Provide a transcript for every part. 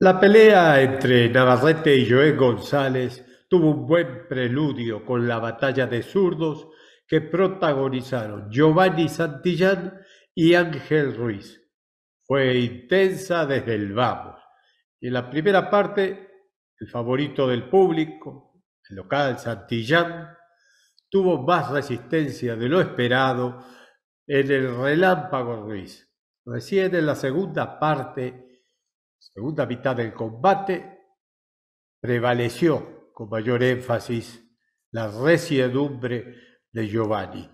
La pelea entre Navarrete y Joel González tuvo un buen preludio con la batalla de zurdos que protagonizaron Giovanni Santillán y Ángel Ruiz. Fue intensa desde el vamos. Y en la primera parte, el favorito del público, el local Santillán, tuvo más resistencia de lo esperado en el relámpago Ruiz. Recién en la segunda parte, segunda mitad del combate, prevaleció con mayor énfasis la resiedumbre de Giovanni.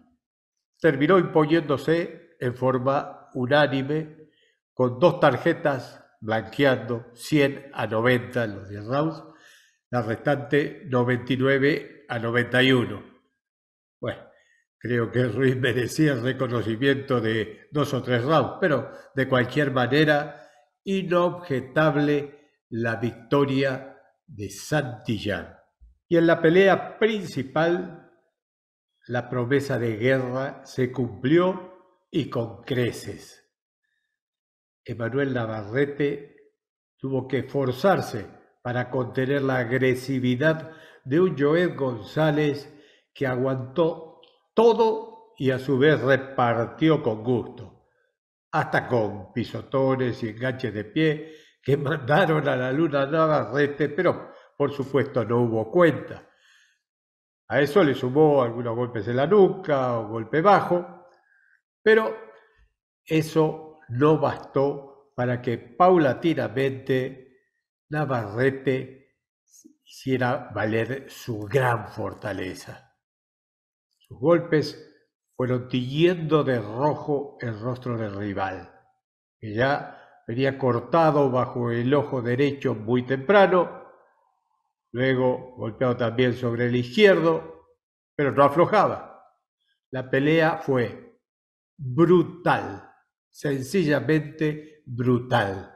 Terminó imponiéndose en forma unánime con dos tarjetas blanqueando 100 a 90 en los 10 rounds, la restante 99 a 91. Bueno, creo que Ruiz merecía el reconocimiento de dos o tres rounds, pero de cualquier manera inobjetable la victoria de Santillán. Y en la pelea principal, la promesa de guerra se cumplió y con creces. Emanuel Navarrete tuvo que esforzarse para contener la agresividad de un Joel González que aguantó todo y a su vez repartió con gusto hasta con pisotones y enganches de pie que mandaron a la luna Navarrete, pero por supuesto no hubo cuenta. A eso le sumó algunos golpes en la nuca o golpe bajo, pero eso no bastó para que paulatinamente Navarrete hiciera valer su gran fortaleza. Sus golpes fueron tiñendo de rojo el rostro del rival, que ya venía cortado bajo el ojo derecho muy temprano, luego golpeado también sobre el izquierdo, pero no aflojaba. La pelea fue brutal, sencillamente brutal.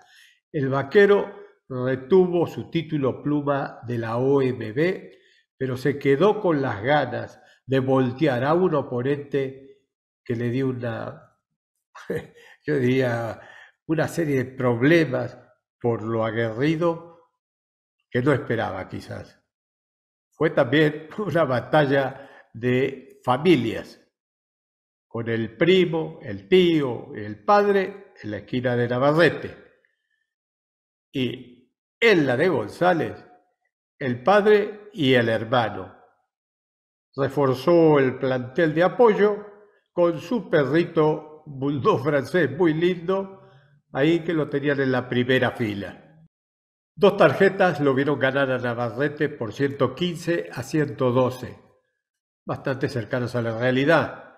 El vaquero retuvo su título pluma de la OMB pero se quedó con las ganas de voltear a un oponente que le dio una, yo diría, una serie de problemas por lo aguerrido que no esperaba quizás. Fue también una batalla de familias, con el primo, el tío, el padre en la esquina de Navarrete. Y en la de González el padre y el hermano. Reforzó el plantel de apoyo con su perrito bulldog francés muy lindo, ahí que lo tenían en la primera fila. Dos tarjetas lo vieron ganar a Navarrete por 115 a 112, bastante cercanos a la realidad.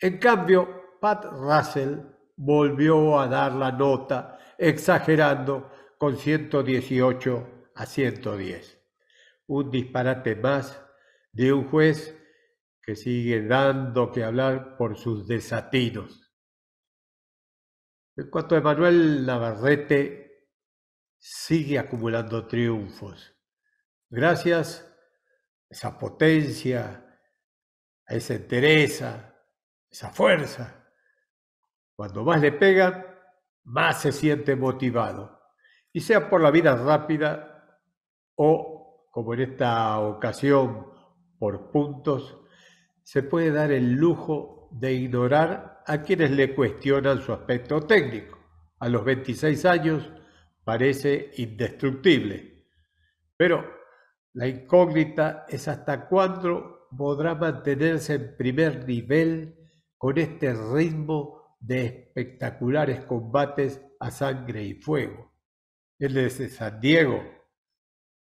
En cambio, Pat Russell volvió a dar la nota, exagerando con 118 a 110 un disparate más de un juez que sigue dando que hablar por sus desatinos. En cuanto a Emanuel Navarrete, sigue acumulando triunfos. Gracias a esa potencia, a esa entereza, esa fuerza. Cuando más le pegan, más se siente motivado. Y sea por la vida rápida o como en esta ocasión por puntos, se puede dar el lujo de ignorar a quienes le cuestionan su aspecto técnico. A los 26 años parece indestructible, pero la incógnita es hasta cuándo podrá mantenerse en primer nivel con este ritmo de espectaculares combates a sangre y fuego. Él es de San Diego,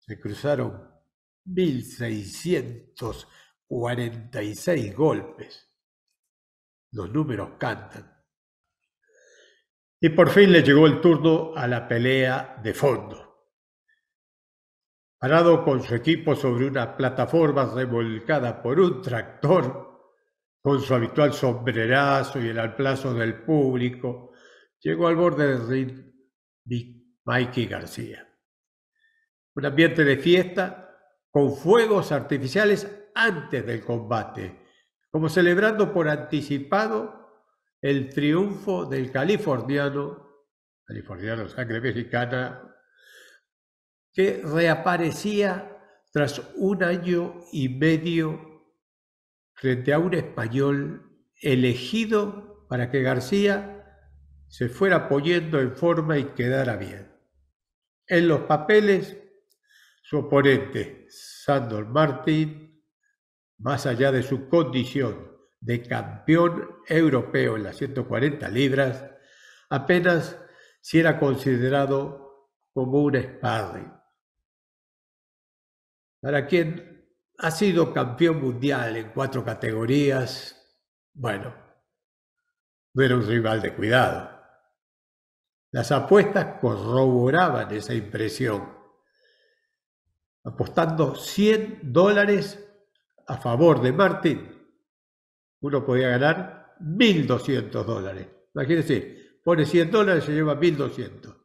se cruzaron 1.646 golpes. Los números cantan. Y por fin le llegó el turno a la pelea de fondo. Parado con su equipo sobre una plataforma revolcada por un tractor, con su habitual sombrerazo y el alplazo del público, llegó al borde del ring Mikey García un ambiente de fiesta con fuegos artificiales antes del combate, como celebrando por anticipado el triunfo del californiano, californiano sangre mexicana, que reaparecía tras un año y medio frente a un español elegido para que García se fuera poniendo en forma y quedara bien. En los papeles su oponente, Sandor Martín, más allá de su condición de campeón europeo en las 140 libras, apenas si era considerado como un sparring. Para quien ha sido campeón mundial en cuatro categorías, bueno, no era un rival de cuidado. Las apuestas corroboraban esa impresión apostando 100 dólares a favor de Martín, uno podía ganar 1.200 dólares. Imagínense, pone 100 dólares y se lleva 1.200.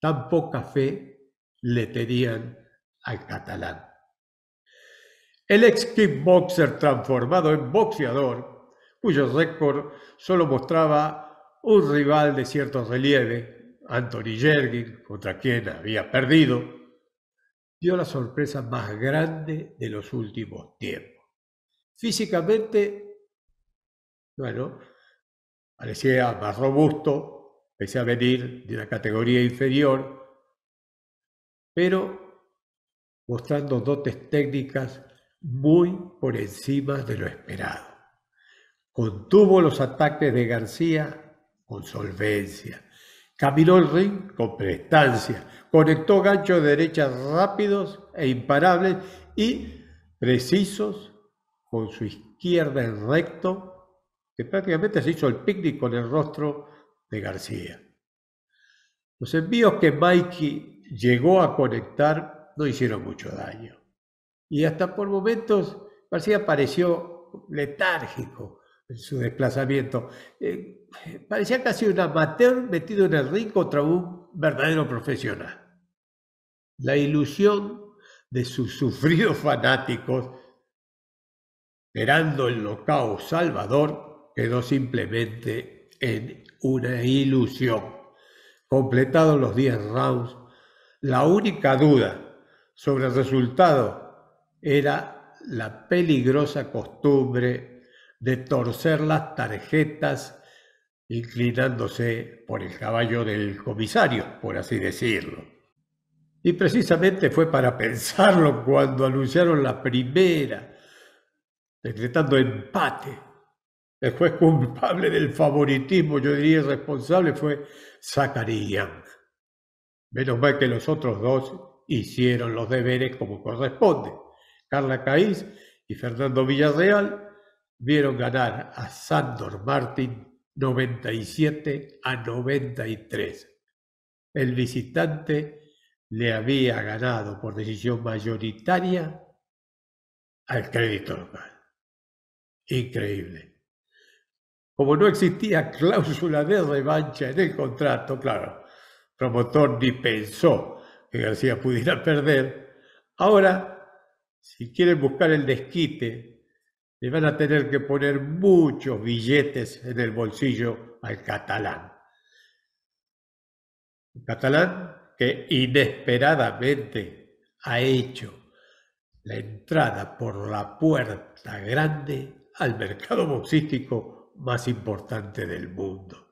Tan poca fe le tenían al catalán. El ex kickboxer transformado en boxeador, cuyo récord solo mostraba un rival de cierto relieve, Anthony Jergin, contra quien había perdido, dio la sorpresa más grande de los últimos tiempos. Físicamente, bueno, parecía más robusto, pese a venir de una categoría inferior, pero mostrando dotes técnicas muy por encima de lo esperado. Contuvo los ataques de García con solvencia Caminó el ring con prestancia, conectó ganchos de derecha rápidos e imparables y precisos con su izquierda en recto, que prácticamente se hizo el picnic con el rostro de García. Los envíos que Mikey llegó a conectar no hicieron mucho daño. Y hasta por momentos García pareció letárgico, su desplazamiento. Eh, parecía casi un amateur metido en el ring contra un verdadero profesional. La ilusión de sus sufridos fanáticos, esperando el locao Salvador, quedó simplemente en una ilusión. Completados los 10 rounds, la única duda sobre el resultado era la peligrosa costumbre de torcer las tarjetas inclinándose por el caballo del comisario, por así decirlo. Y precisamente fue para pensarlo cuando anunciaron la primera, decretando empate. El juez culpable del favoritismo, yo diría responsable fue Zacarías. Menos mal que los otros dos hicieron los deberes como corresponde. Carla Caís y Fernando Villarreal vieron ganar a Sandor Martin 97 a 93. El visitante le había ganado por decisión mayoritaria al crédito local. Increíble. Como no existía cláusula de revancha en el contrato, claro, el promotor ni pensó que García pudiera perder. Ahora, si quieren buscar el desquite le van a tener que poner muchos billetes en el bolsillo al catalán. El catalán que inesperadamente ha hecho la entrada por la puerta grande al mercado boxístico más importante del mundo.